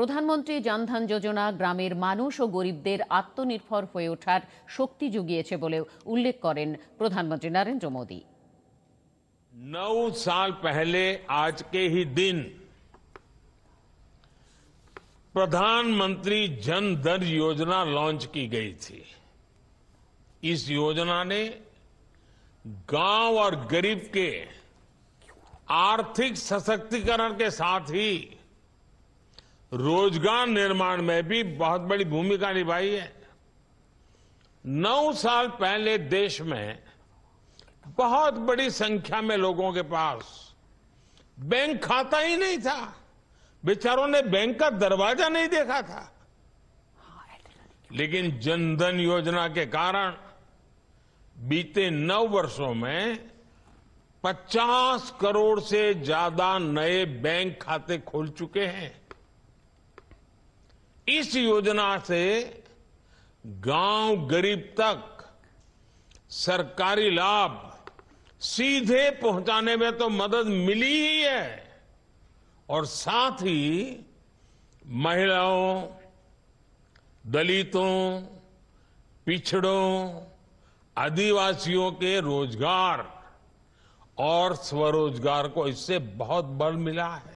প্রধানমন্ত্রী জনধন যোজনা গ্রামের মানুষ ও গরিবদের আত্মনির্ভর হয়ে ওঠার শক্তি জুগিয়েছে বলেও উল্লেখ করেন প্রধানমন্ত্রী নরেন্দ্র মোদী নৌ সাল পহলে आज के ही दिन प्रधानमंत्री जन धन योजना लॉन्च की गई थी इस योजना ने गांव और गरीब के आर्थिक सशक्तिकरण के साथ ही रोजगार निर्माण में भी बहुत बड़ी भूमिका निभाई है नौ साल पहले देश में बहुत बड़ी संख्या में लोगों के पास बैंक खाता ही नहीं था बेचारों ने बैंक का दरवाजा नहीं देखा था लेकिन जनधन योजना के कारण बीते नौ वर्षों में 50 करोड़ से ज्यादा नए बैंक खाते खोल चुके हैं इस योजना से गांव गरीब तक सरकारी लाभ सीधे पहुंचाने में तो मदद मिली ही है और साथ ही महिलाओं दलितों पिछड़ों आदिवासियों के रोजगार और स्वरोजगार को इससे बहुत बल मिला है